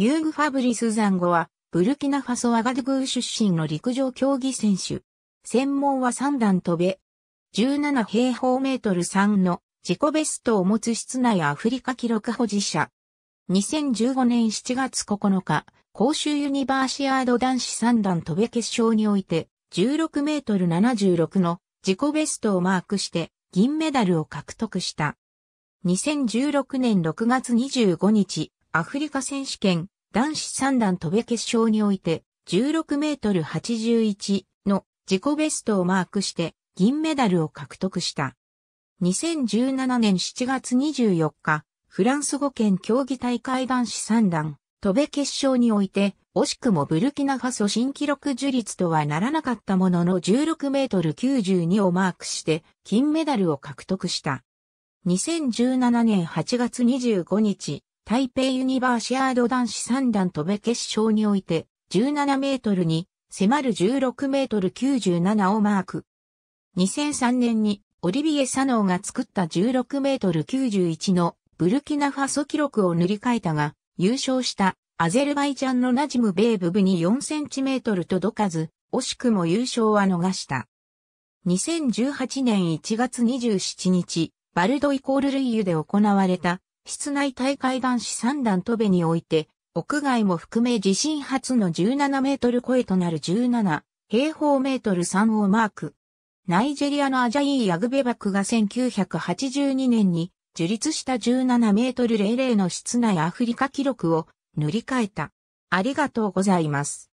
ユーグ・ファブリス・ザンゴは、ブルキナファソ・アガドグー出身の陸上競技選手。専門は三段飛べ。17平方メートル3の自己ベストを持つ室内アフリカ記録保持者。2015年7月9日、公衆ユニバーシアード男子三段飛べ決勝において、16メートル76の自己ベストをマークして銀メダルを獲得した。2016年6月25日、アフリカ選手権男子三段飛べ決勝において16メートル81の自己ベストをマークして銀メダルを獲得した。2017年7月24日、フランス語圏競技大会男子三段飛べ決勝において惜しくもブルキナファソ新記録樹立とはならなかったものの16メートル92をマークして金メダルを獲得した。2017年8月25日、台北ユニバーシアード男子三段飛べ決勝において、17メートルに迫る16メートル97をマーク。2003年にオリビエ・サノーが作った16メートル91のブルキナファソ記録を塗り替えたが、優勝したアゼルバイジャンのナジム・ベーブブに4センチメートル届かず、惜しくも優勝は逃した。2018年1月27日、バルドイコールルイユで行われた室内大会男子三段戸部において、屋外も含め地震初の17メートル超えとなる17平方メートル3をマーク。ナイジェリアのアジャイー・ヤグベバクが1982年に樹立した17メートル00の室内アフリカ記録を塗り替えた。ありがとうございます。